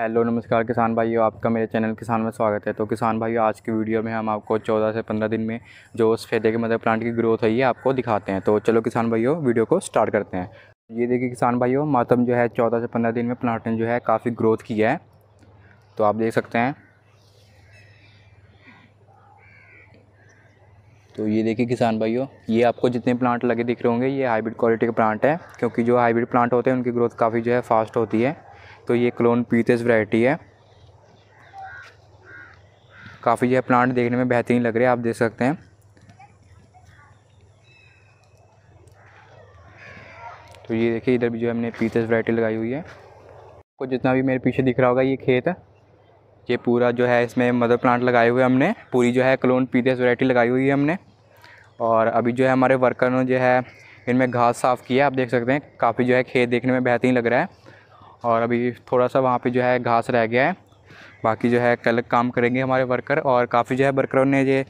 hello नमस्कार किसान भाइयों आपका मेरे चैनल किसान में स्वागत है तो किसान भाइयों आज की वीडियो में हम आपको 14 से 15 दिन में जो उस फेदे के मतलब प्लांट की ग्रोथ है ये आपको दिखाते हैं तो चलो किसान भाइयों वीडियो को स्टार्ट करते हैं ये देखिए किसान भाइयों मातम जो है 14 से 15 दिन में प्लांट ने जो है काफ़ी ग्रोथ किया है तो आप देख सकते हैं तो ये देखिए किसान भाइयों ये आपको जितने प्लांट लगे दिख रहे होंगे ये हाइब्रिड क्वालिटी के प्लांट है क्योंकि जो हाइब्रिड प्लांट होते हैं उनकी ग्रोथ काफ़ी जो है फास्ट होती है तो ये क्लोन पीतेस वैरायटी है काफ़ी जो है प्लांट देखने में बेहतरीन लग रहे हैं आप देख सकते हैं तो ये देखिए इधर भी जो हमने पीतेस वैरायटी लगाई हुई है आपको जितना भी मेरे पीछे दिख रहा होगा ये खेत है ये पूरा जो है इसमें मदर प्लांट लगाए हुए हमने पूरी जो है क्लोन पीतेस वैरायटी लगाई हुई है हमने और अभी जो है हमारे वर्कर ने जो है इनमें घास साफ़ किया आप देख सकते हैं काफ़ी जो है खेत देखने में बेहतरीन लग रहा है और अभी थोड़ा सा वहाँ पे जो है घास रह गया है बाकी जो है कल काम करेंगे हमारे वर्कर और काफ़ी जो है वर्करों ने ये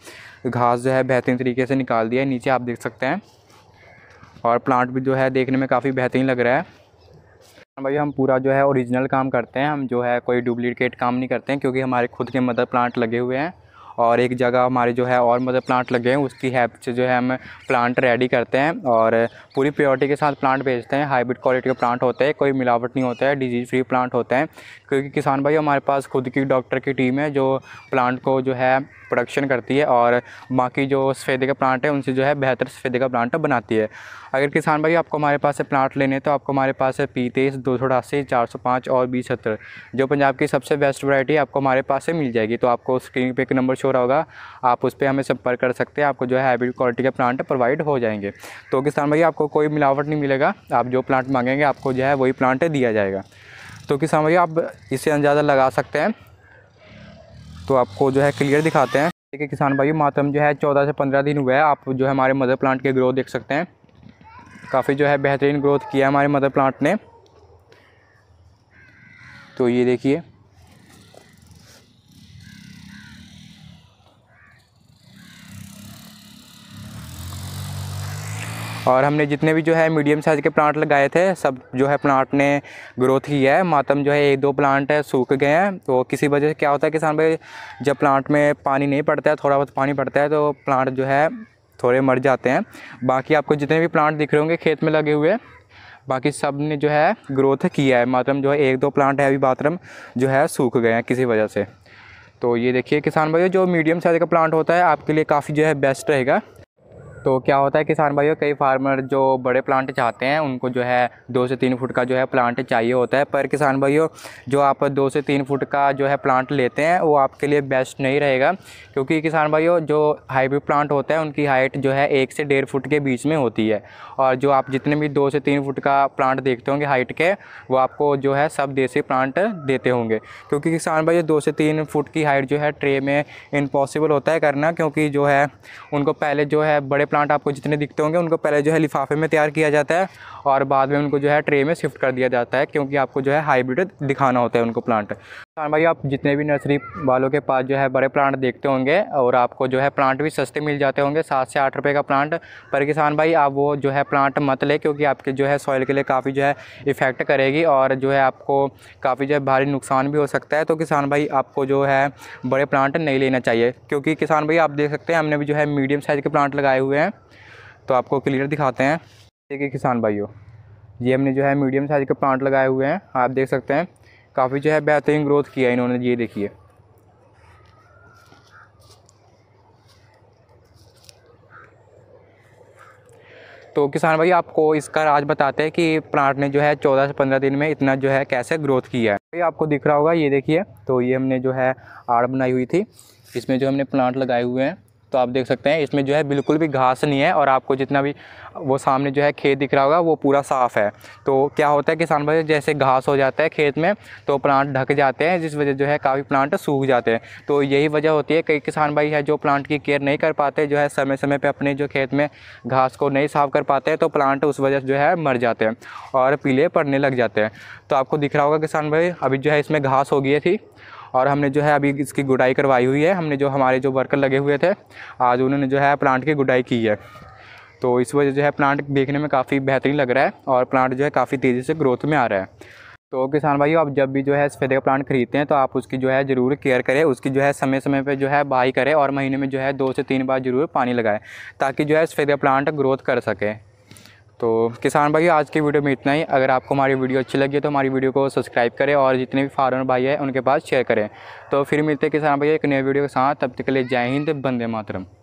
घास जो है बेहतरीन तरीके से निकाल दिया है नीचे आप देख सकते हैं और प्लांट भी जो है देखने में काफ़ी बेहतरीन लग रहा है भाई हम पूरा जो है ओरिजिनल काम करते हैं हम जो है कोई डुप्लीकेट काम नहीं करते हैं क्योंकि हमारे खुद के मदर प्लांट लगे हुए हैं और एक जगह हमारे जो है और मतलब प्लांट लगे हैं उसकी हेल्प से जो है हम प्लांट रेडी करते हैं और पूरी प्योरिटी के साथ प्लांट भेजते हैं हाइब्रिड क्वालिटी के प्लांट होते हैं कोई मिलावट नहीं होता है डिजीज़ फ्री प्लांट होते हैं क्योंकि किसान भाई हमारे पास खुद की डॉक्टर की टीम है जो प्लांट को जो है प्रोडक्शन करती है और बाकी जो सफ़ेदे का प्लांट है उनसे जो है बेहतर सफ़ेदे का प्लांट बनाती है अगर किसान भाई आपको हमारे पास से प्लांट लेने तो आपको हमारे पास है पी तेईस दो सौ अठासी चार सौ पाँच और बीस सत्तर जो पंजाब की सबसे बेस्ट वैरायटी आपको हमारे पास से मिल जाएगी तो आपको स्क्रीन पर एक नंबर शो हो रहा होगा आप उस पर हमें संपर्क कर सकते हैं आपको जो है हाइब्रिड क्वालिटी के प्लांट प्रोवाइड हो जाएंगे तो किसान भाई आपको कोई मिलावट नहीं मिलेगा आप जो प्लांट मांगेंगे आपको जो है वही प्लांट दिया जाएगा तो किसान भाई आप इससे अंदाज़ा लगा सकते हैं तो आपको जो है क्लियर दिखाते हैं देखिए किसान भाई मातम जो है चौदह से पंद्रह दिन हुआ है आप जो है हमारे मदर प्लांट के ग्रोथ देख सकते हैं काफ़ी जो है बेहतरीन ग्रोथ किया है हमारे मदर प्लांट ने तो ये देखिए और हमने जितने भी जो है मीडियम साइज़ के प्लांट लगाए थे सब जो है प्लांट ने ग्रोथ की है मातम जो है एक दो प्लांट है सूख गए हैं तो किसी वजह से क्या होता है किसान भाई जब प्लांट में पानी नहीं पड़ता है थोड़ा बहुत पानी पड़ता है तो प्लांट जो है थोड़े मर जाते हैं बाकी आपको जितने भी प्लांट दिख रहे होंगे खेत में लगे हुए बाकी सब ने जो है ग्रोथ किया है मातरम जो है एक दो प्लांट है अभी बातरम जो है सूख गए हैं किसी वजह से तो ये देखिए किसान भाई जो मीडियम साइज़ का प्लांट होता है आपके लिए काफ़ी जो है बेस्ट रहेगा तो क्या होता है किसान भाइयों कई फार्मर जो बड़े प्लांट चाहते हैं उनको जो है दो से तीन फुट का जो है प्लांट चाहिए होता है पर किसान भाइयों जो आप दो से तीन फुट का जो है प्लांट लेते हैं वो आपके लिए बेस्ट नहीं रहेगा क्योंकि किसान भाइयों जो हाइब्रिड प्लांट होता है उनकी हाइट जो है एक से डेढ़ फुट के बीच में होती है और जो आप जितने भी दो से तीन फुट का प्लांट देखते होंगे हाइट के वो आपको जो है सब देसी प्लांट देते होंगे क्योंकि किसान भाई दो से तीन फुट की हाइट जो है ट्रे में इम्पॉसिबल होता है करना क्योंकि जो है उनको पहले जो है बड़े प्लांट आपको जितने दिखते होंगे उनको पहले जो है लिफाफे में तैयार किया जाता है और बाद में उनको जो है ट्रे में शिफ्ट कर दिया जाता है क्योंकि आपको जो है हाइब्रिड दिखाना होता है उनको प्लांट किसान भाई आप जितने भी नर्सरी वालों के पास जो है बड़े प्लांट देखते होंगे और आपको जो है प्लांट भी सस्ते मिल जाते होंगे सात से आठ रुपये का प्लांट पर किसान भाई आप वो जो है प्लांट मत ले क्योंकि आपके जो है सॉइल के लिए काफ़ी जो है इफ़ेक्ट करेगी और जो है आपको काफ़ी जो है भारी नुकसान भी हो सकता है तो किसान भाई आपको जो है बड़े प्लांट नहीं लेना चाहिए क्योंकि किसान भाई आप देख सकते हैं हमने भी जो है मीडियम साइज़ के प्लांट लगाए हुए हैं तो आपको क्लियर दिखाते हैं देखिए किसान भाइयों ये हमने जो है मीडियम साइज़ के प्लांट लगाए हुए हैं आप देख सकते हैं काफ़ी जो है बेहतरीन ग्रोथ किया इन्होंने ये देखिए तो किसान भाई आपको इसका राज बताते हैं कि प्लांट ने जो है चौदह से पंद्रह दिन में इतना जो है कैसे ग्रोथ किया है भाई आपको दिख रहा होगा ये देखिए तो ये हमने जो है आड़ बनाई हुई थी इसमें जो हमने प्लांट लगाए हुए हैं तो आप देख सकते हैं इसमें जो है बिल्कुल भी घास नहीं है और आपको जितना भी वो सामने जो है खेत दिख रहा होगा वो पूरा साफ़ है तो क्या होता है किसान भाई जैसे घास हो जाता है खेत में तो प्लांट ढक जाते हैं जिस वजह जो है काफ़ी प्लांट सूख जाते हैं तो यही वजह होती है कई किसान भाई है जो प्लांट की केयर नहीं कर पाते जो है समय समय पर अपने जो खेत में घास को नहीं साफ़ कर पाते तो प्लांट उस वजह से जो है मर जाते हैं और पीले पड़ने लग जाते हैं तो आपको दिख रहा होगा किसान भाई अभी जो है इसमें घास हो गई थी और हमने जो है अभी इसकी गुडाई करवाई हुई है हमने जो हमारे जो वर्कर लगे हुए थे आज उन्होंने जो है प्लांट की गुडाई की है तो इस वजह जो है प्लांट देखने में काफ़ी बेहतरीन लग रहा है और प्लांट जो है काफ़ी तेज़ी से ग्रोथ में आ रहा है तो किसान भाई आप जब भी जो है सफेदे का प्लांट खरीदते हैं तो आप उसकी जो है ज़रूर केयर करें उसकी जो है समय समय पर जो है बाई करें और महीने में जो है दो से तीन बार ज़रूर पानी लगाएं ताकि जो है सफेदे प्लांट ग्रोथ कर सके तो किसान भाई आज की वीडियो में इतना ही अगर आपको हमारी वीडियो अच्छी लगी तो हमारी वीडियो को सब्सक्राइब करें और जितने भी फार्मर भाई हैं उनके पास शेयर करें तो फिर मिलते हैं किसान भाई एक नए वीडियो के साथ तब तक के लिए जय हिंद बंदे मातरम